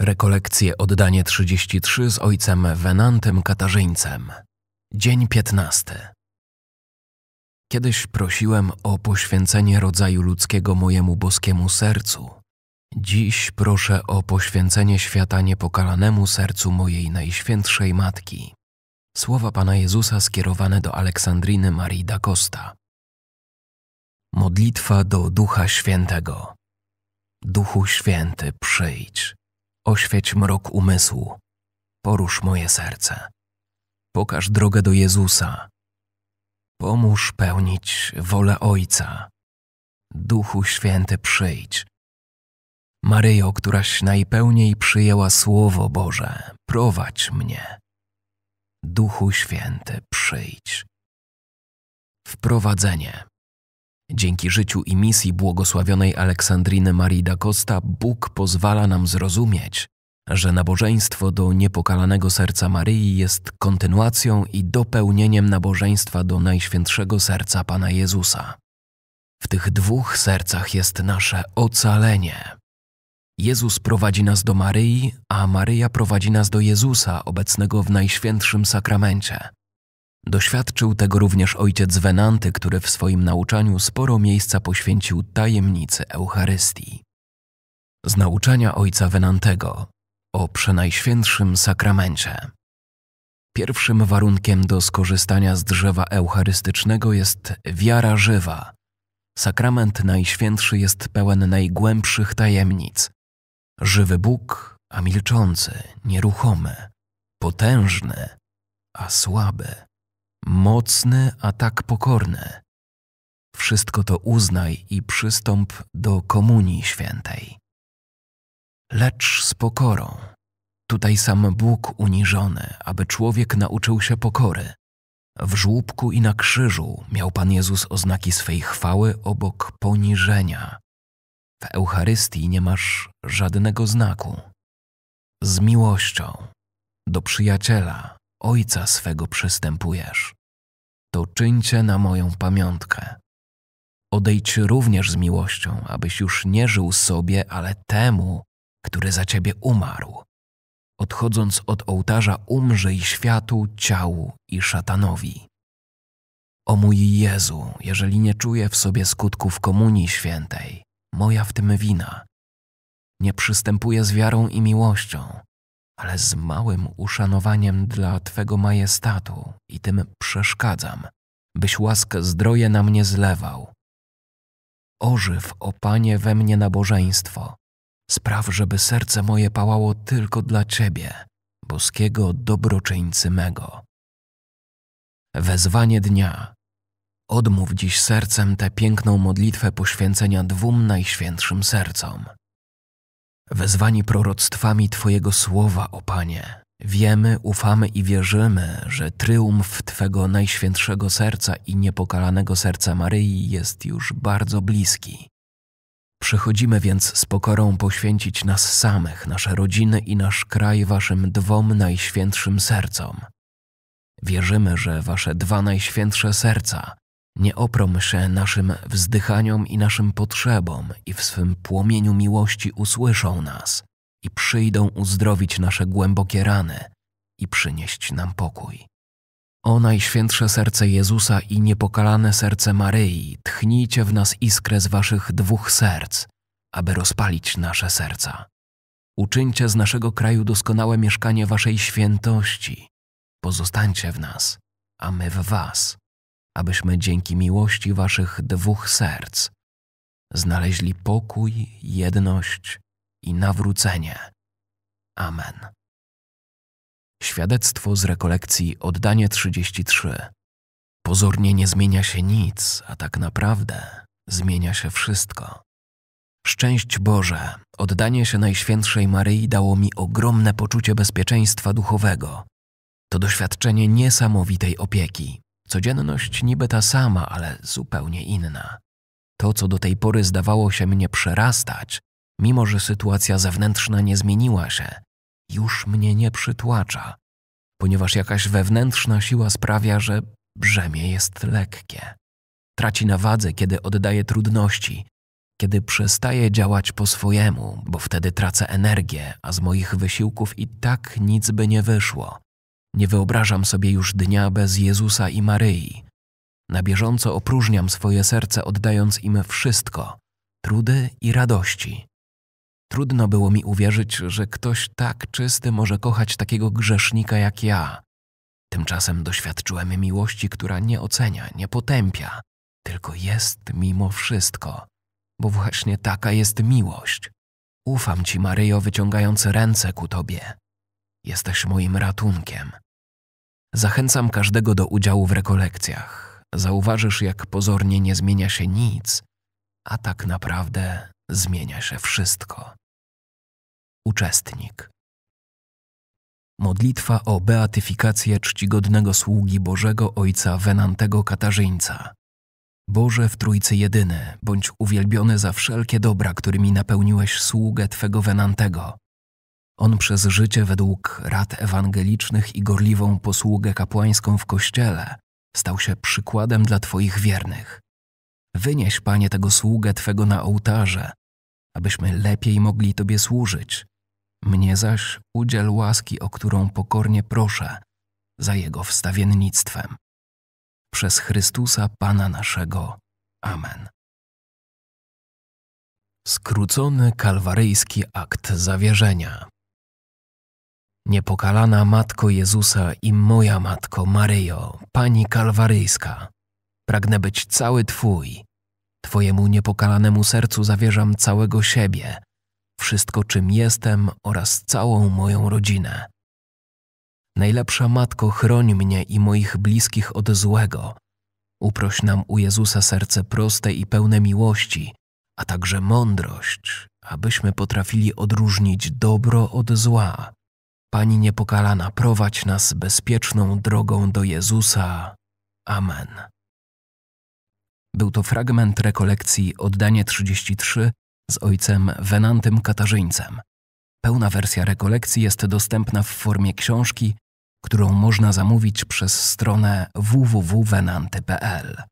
Rekolekcje oddanie 33 z ojcem Wenantem Katarzyńcem. Dzień 15. Kiedyś prosiłem o poświęcenie rodzaju ludzkiego mojemu boskiemu sercu. Dziś proszę o poświęcenie świata niepokalanemu sercu mojej Najświętszej Matki. Słowa Pana Jezusa skierowane do Aleksandriny Marii da Costa. Modlitwa do Ducha Świętego. Duchu Święty, przyjdź. Oświeć mrok umysłu, porusz moje serce. Pokaż drogę do Jezusa. Pomóż pełnić wolę Ojca. Duchu Święty przyjdź. Maryjo, któraś najpełniej przyjęła Słowo Boże, prowadź mnie. Duchu Święty przyjdź. Wprowadzenie. Dzięki życiu i misji błogosławionej Aleksandriny Marii da Costa Bóg pozwala nam zrozumieć, że nabożeństwo do niepokalanego serca Maryi jest kontynuacją i dopełnieniem nabożeństwa do Najświętszego Serca Pana Jezusa. W tych dwóch sercach jest nasze ocalenie. Jezus prowadzi nas do Maryi, a Maryja prowadzi nas do Jezusa obecnego w Najświętszym Sakramencie. Doświadczył tego również ojciec Wenanty, który w swoim nauczaniu sporo miejsca poświęcił tajemnicy Eucharystii. Z nauczania ojca Wenantego o Przenajświętszym Sakramencie. Pierwszym warunkiem do skorzystania z drzewa eucharystycznego jest wiara żywa. Sakrament Najświętszy jest pełen najgłębszych tajemnic. Żywy Bóg, a milczący, nieruchomy, potężny, a słaby mocne, a tak pokorne. Wszystko to uznaj i przystąp do Komunii Świętej. Lecz z pokorą. Tutaj sam Bóg uniżony, aby człowiek nauczył się pokory. W żłóbku i na krzyżu miał Pan Jezus oznaki swej chwały obok poniżenia. W Eucharystii nie masz żadnego znaku. Z miłością do przyjaciela, ojca swego przystępujesz to czyńcie na moją pamiątkę. Odejdź również z miłością, abyś już nie żył sobie, ale temu, który za ciebie umarł. Odchodząc od ołtarza, umrzyj światu, ciału i szatanowi. O mój Jezu, jeżeli nie czuję w sobie skutków Komunii Świętej, moja w tym wina. Nie przystępuję z wiarą i miłością, ale z małym uszanowaniem dla Twego majestatu i tym przeszkadzam, byś łaskę zdroje na mnie zlewał. Ożyw, o Panie, we mnie nabożeństwo. Spraw, żeby serce moje pałało tylko dla Ciebie, boskiego dobroczyńcy mego. Wezwanie dnia. Odmów dziś sercem tę piękną modlitwę poświęcenia dwóm najświętszym sercom. Wezwani proroctwami Twojego słowa, o Panie, wiemy, ufamy i wierzymy, że triumf Twego najświętszego serca i niepokalanego serca Maryi jest już bardzo bliski. Przychodzimy więc z pokorą poświęcić nas samych, nasze rodziny i nasz kraj Waszym dwom najświętszym sercom. Wierzymy, że Wasze dwa najświętsze serca nie oprom się naszym wzdychaniom i naszym potrzebom i w swym płomieniu miłości usłyszą nas i przyjdą uzdrowić nasze głębokie rany i przynieść nam pokój. O Najświętsze Serce Jezusa i niepokalane Serce Maryi, tchnijcie w nas iskrę z waszych dwóch serc, aby rozpalić nasze serca. Uczyńcie z naszego kraju doskonałe mieszkanie waszej świętości. Pozostańcie w nas, a my w was abyśmy dzięki miłości Waszych dwóch serc znaleźli pokój, jedność i nawrócenie. Amen. Świadectwo z rekolekcji Oddanie 33. Pozornie nie zmienia się nic, a tak naprawdę zmienia się wszystko. Szczęść Boże, oddanie się Najświętszej Maryi dało mi ogromne poczucie bezpieczeństwa duchowego. To doświadczenie niesamowitej opieki, Codzienność niby ta sama, ale zupełnie inna. To, co do tej pory zdawało się mnie przerastać, mimo że sytuacja zewnętrzna nie zmieniła się, już mnie nie przytłacza, ponieważ jakaś wewnętrzna siła sprawia, że brzemię jest lekkie. Traci na wadze, kiedy oddaje trudności, kiedy przestaje działać po swojemu, bo wtedy tracę energię, a z moich wysiłków i tak nic by nie wyszło. Nie wyobrażam sobie już dnia bez Jezusa i Maryi. Na bieżąco opróżniam swoje serce, oddając im wszystko trudy i radości. Trudno było mi uwierzyć, że ktoś tak czysty może kochać takiego grzesznika jak ja. Tymczasem doświadczyłem miłości, która nie ocenia, nie potępia, tylko jest mimo wszystko, bo właśnie taka jest miłość. Ufam Ci, Maryjo, wyciągając ręce ku Tobie. Jesteś moim ratunkiem. Zachęcam każdego do udziału w rekolekcjach. Zauważysz, jak pozornie nie zmienia się nic, a tak naprawdę zmienia się wszystko. Uczestnik. Modlitwa o beatyfikację czcigodnego sługi Bożego Ojca Wenantego Katarzyńca. Boże w Trójcy Jedyny, bądź uwielbiony za wszelkie dobra, którymi napełniłeś sługę Twego Wenantego on przez życie według rad ewangelicznych i gorliwą posługę kapłańską w kościele stał się przykładem dla Twoich wiernych. Wynieś, Panie, tego sługę Twego na ołtarze, abyśmy lepiej mogli Tobie służyć. Mnie zaś udziel łaski, o którą pokornie proszę, za Jego wstawiennictwem. Przez Chrystusa Pana naszego. Amen. Skrócony kalwaryjski akt zawierzenia. Niepokalana Matko Jezusa i moja Matko Maryjo, Pani Kalwaryjska, pragnę być cały Twój. Twojemu niepokalanemu sercu zawierzam całego siebie, wszystko czym jestem oraz całą moją rodzinę. Najlepsza Matko, chroń mnie i moich bliskich od złego. Uproś nam u Jezusa serce proste i pełne miłości, a także mądrość, abyśmy potrafili odróżnić dobro od zła Pani Niepokalana, prowadź nas bezpieczną drogą do Jezusa. Amen. Był to fragment rekolekcji Oddanie 33 z ojcem Wenantym Katarzyńcem. Pełna wersja rekolekcji jest dostępna w formie książki, którą można zamówić przez stronę www.venanty.pl.